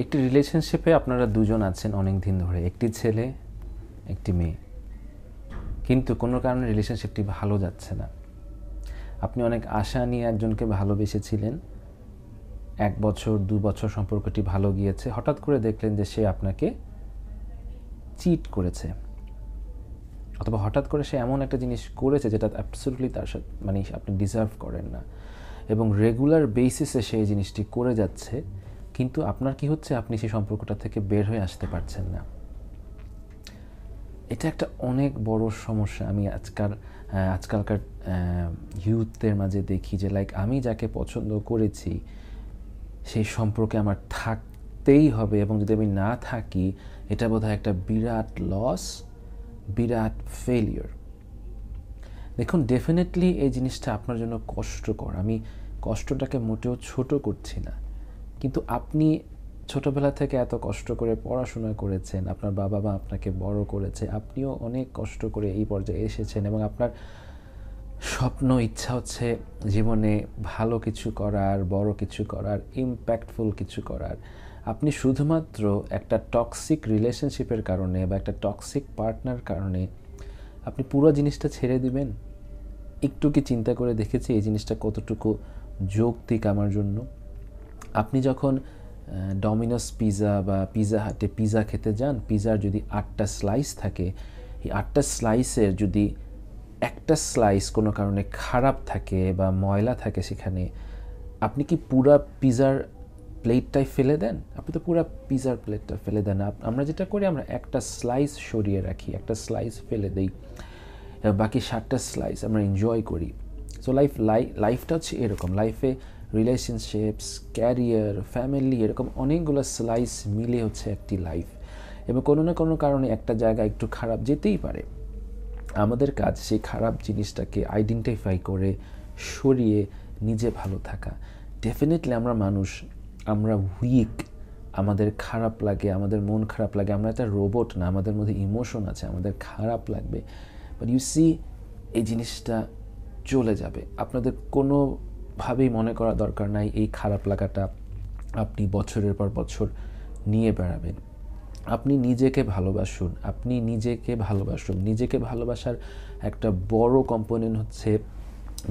একটি রিলেশনশিপে আপনারা দুজন আছেন অনেক দিন ধরে একটি ছেলে একটি মেয়ে কিন্তু কোনো কারণে রিলেশনশিপটি ভালো যাচ্ছে না আপনি অনেক আশা নিয়ে একজনকে ভালোবেসেছিলেন এক বছর দু বছর সম্পর্কটি ভালো গিয়েছে হঠাৎ করে দেখলেন যে সে আপনাকে চিট করেছে অথবা হঠাৎ করে সে এমন একটা জিনিস করেছে যেটা অ্যাবসোলুটলি তার সাথে মানে আপনি ডিজার্ভ করেন না এবং রেগুলার বেসিসে সে এই জিনিসটি করে যাচ্ছে কিন্তু আপনার কি হচ্ছে আপনি সেই সম্পর্কটা থেকে বের হয়ে আসতে পারছেন না এটা একটা অনেক বড় সমস্যা আমি আজকাল আজকালকার ইউথদের মাঝে দেখি যে লাইক আমি যাকে পছন্দ করেছি সেই সম্পর্কে আমার থাকতেই হবে এবং যদি আমি না থাকি এটা হয় একটা বিরাট লস বিরাট ফেলিওর দেখুন ডেফিনেটলি এই জিনিসটা আপনার জন্য কষ্টকর আমি কষ্টটাকে মোটেও ছোট করছি না কিন্তু আপনি ছোটবেলা থেকে এত কষ্ট করে পড়াশোনা করেছেন আপনার বাবা মা আপনাকে বড় করেছে আপনিও অনেক কষ্ট করে এই পর্যায়ে এসেছেন এবং আপনার স্বপ্ন ইচ্ছা হচ্ছে জীবনে ভালো কিছু করার বড় কিছু করার ইম্প্যাক্টফুল কিছু করার আপনি শুধুমাত্র একটা টক্সিক রিলেশনশিপের কারণে বা একটা টক্সিক পার্টনার কারণে আপনি পুরো জিনিসটা ছেড়ে দিবেন একটু কি চিন্তা করে দেখেছি এই জিনিসটা কতটুকু যৌক্তিক আমার জন্য আপনি যখন ডমিনোস পিজা বা পিজা হাটে পিজা খেতে যান পিজার যদি আটটা স্লাইস থাকে এই আটটা স্লাইসের যদি একটা স্লাইস কোনো কারণে খারাপ থাকে বা ময়লা থাকে সেখানে আপনি কি পুরা পিজার প্লেটটাই ফেলে দেন আপনি তো পুরা পিজার প্লেটটা ফেলে দেন আমরা যেটা করি আমরা একটা স্লাইস সরিয়ে রাখি একটা স্লাইস ফেলে দেই বাকি সাতটা স্লাইস আমরা এনজয় করি সো লাইফ লাইফটা হচ্ছে এরকম লাইফে রিলেশনশিপস ক্যারিয়ার ফ্যামিলি এরকম অনেকগুলো স্লাইস মিলে হচ্ছে একটি লাইফ এবং কোনো না কোনো কারণে একটা জায়গা একটু খারাপ যেতেই পারে আমাদের কাজ সেই খারাপ জিনিসটাকে আইডেন্টিফাই করে সরিয়ে নিজে ভালো থাকা ডেফিনেটলি আমরা মানুষ আমরা উইক আমাদের খারাপ লাগে আমাদের মন খারাপ লাগে আমরা একটা রোবট না আমাদের মধ্যে ইমোশন আছে আমাদের খারাপ লাগবে বাট ইউ সি এই জিনিসটা চলে যাবে আপনাদের কোনো ভাবেই মনে করা দরকার নাই এই খারাপ লাগাটা আপনি বছরের পর বছর নিয়ে বেড়াবেন আপনি নিজেকে ভালোবাসুন আপনি নিজেকে ভালোবাসুন নিজেকে ভালোবাসার একটা বড় কম্পোনেন্ট হচ্ছে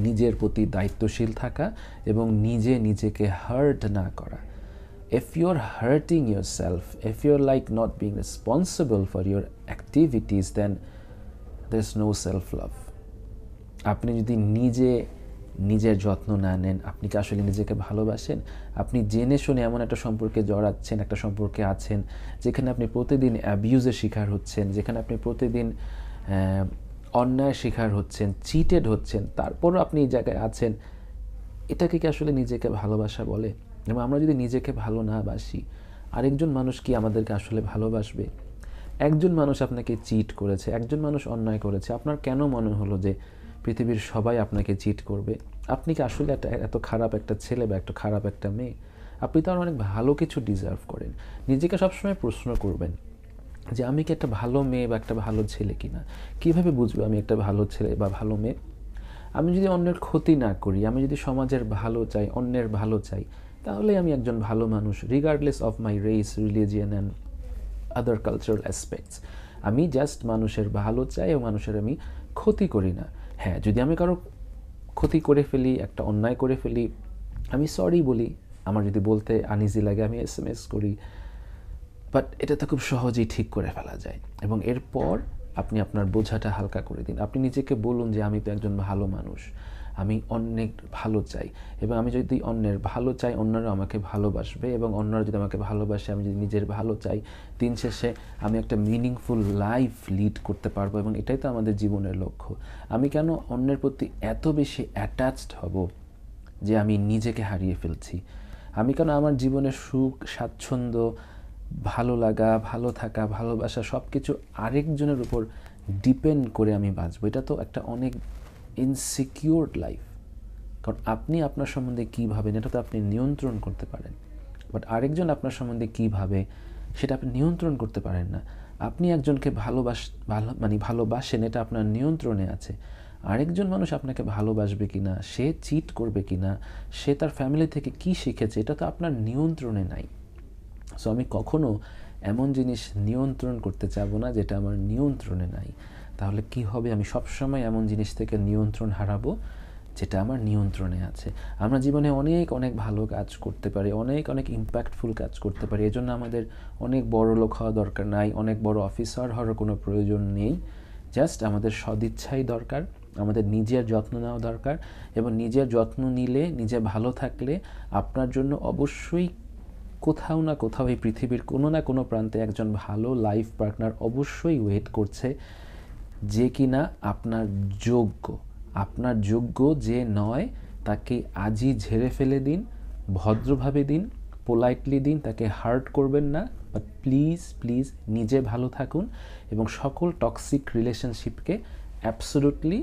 নিজের প্রতি দায়িত্বশীল থাকা এবং নিজে নিজেকে হার্ট না করা your hurting yourself if your like not being responsible for your activities then there's no self love আপনি যদি নিজে নিজের যত্ন না নেন আপনি কি আসলে নিজেকে ভালোবাসেন আপনি জেনে শুনে এমন একটা সম্পর্কে জড়াচ্ছেন একটা সম্পর্কে আছেন যেখানে আপনি প্রতিদিন অ্যাবিউজের শিকার হচ্ছেন যেখানে আপনি প্রতিদিন অন্যায় শিকার হচ্ছেন চিটেড হচ্ছেন তারপরও আপনি এই জায়গায় আছেন এটাকে কি আসলে নিজেকে ভালোবাসা বলে এবং আমরা যদি নিজেকে ভালো না বাসি আরেকজন মানুষ কি আমাদেরকে আসলে ভালোবাসবে একজন মানুষ আপনাকে চিট করেছে একজন মানুষ অন্যায় করেছে আপনার কেন মনে হলো যে পৃথিবীর সবাই আপনাকে জিট করবে আপনি কি আসলে একটা এত খারাপ একটা ছেলে বা একটা খারাপ একটা মেয়ে আপনি তো আর অনেক ভালো কিছু ডিজার্ভ করেন নিজেকে সবসময় প্রশ্ন করবেন যে আমি কি একটা ভালো মেয়ে বা একটা ভালো ছেলে কিনা কীভাবে বুঝবো আমি একটা ভালো ছেলে বা ভালো মেয়ে আমি যদি অন্যের ক্ষতি না করি আমি যদি সমাজের ভালো চাই অন্যের ভালো চাই তাহলে আমি একজন ভালো মানুষ regardless of my race religion and other cultural aspects আমি জাস্ট মানুষের ভালো চাই ও মানুষের আমি ক্ষতি করি না হ্যাঁ যদি আমি কারো ক্ষতি করে ফেলি একটা অন্যায় করে ফেলি আমি সরি বলি আমার যদি বলতে আনইজি লাগে আমি এস এম এস করি বাট এটা তো খুব সহজেই ঠিক করে ফেলা যায় এবং এরপর আপনি আপনার বোঝাটা হালকা করে দিন আপনি নিজেকে বলুন যে আমি তো একজন ভালো মানুষ আমি অন্যের ভালো চাই এবং আমি যদি অন্যের ভালো চাই অন্যরা আমাকে ভালোবাসবে এবং অন্যরা যদি আমাকে ভালোবাসে আমি যদি নিজের ভালো চাই দিন শেষে আমি একটা মিনিংফুল লাইফ লিড করতে পারবো এবং এটাই তো আমাদের জীবনের লক্ষ্য আমি কেন অন্যের প্রতি এত বেশি অ্যাটাচড হব যে আমি নিজেকে হারিয়ে ফেলছি আমি কেন আমার জীবনের সুখ স্বাচ্ছন্দ্য ভালো লাগা ভালো থাকা ভালোবাসা সব কিছু আরেকজনের উপর ডিপেন্ড করে আমি বাঁচবো এটা তো একটা অনেক ইনসিকিউরড লাইফ কারণ আপনি আপনার সম্বন্ধে কী ভাবেন এটা তো আপনি নিয়ন্ত্রণ করতে পারেন বাট আরেকজন আপনার সম্বন্ধে কী ভাবে সেটা আপনি নিয়ন্ত্রণ করতে পারেন না আপনি একজনকে ভালোবাস ভালো মানে ভালোবাসেন এটা আপনার নিয়ন্ত্রণে আছে আরেকজন মানুষ আপনাকে ভালোবাসবে কি না সে চিট করবে কি না সে তার ফ্যামিলি থেকে কি শিখেছে এটা তো আপনার নিয়ন্ত্রণে নাই সো আমি কখনো এমন জিনিস নিয়ন্ত্রণ করতে চাবো না যেটা আমার নিয়ন্ত্রণে নাই তাহলে কি হবে আমি সবসময় এমন জিনিস থেকে নিয়ন্ত্রণ হারাবো যেটা আমার নিয়ন্ত্রণে আছে আমরা জীবনে অনেক অনেক ভালো কাজ করতে পারি অনেক অনেক ইম্প্যাক্টফুল কাজ করতে পারি এজন্য আমাদের অনেক বড় লোক হওয়া দরকার নাই অনেক বড় অফিসার হওয়ার কোনো প্রয়োজন নেই জাস্ট আমাদের সদিচ্ছাই দরকার আমাদের নিজের যত্ন নেওয়া দরকার এবং নিজের যত্ন নিলে নিজে ভালো থাকলে আপনার জন্য অবশ্যই কোথাও না কোথাও এই পৃথিবীর কোনো না কোনো প্রান্তে একজন ভালো লাইফ পার্টনার অবশ্যই ওয়েট করছে যে কিনা আপনার যোগ্য আপনার যোগ্য যে নয় তাকে আজই ঝেড়ে ফেলে দিন ভদ্রভাবে দিন পোলাইটলি দিন তাকে হার্ট করবেন না বাট প্লিজ প্লিজ নিজে ভালো থাকুন এবং সকল টক্সিক রিলেশনশিপকে অ্যাবসোলুটলি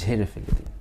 ঝেড়ে ফেলে দিন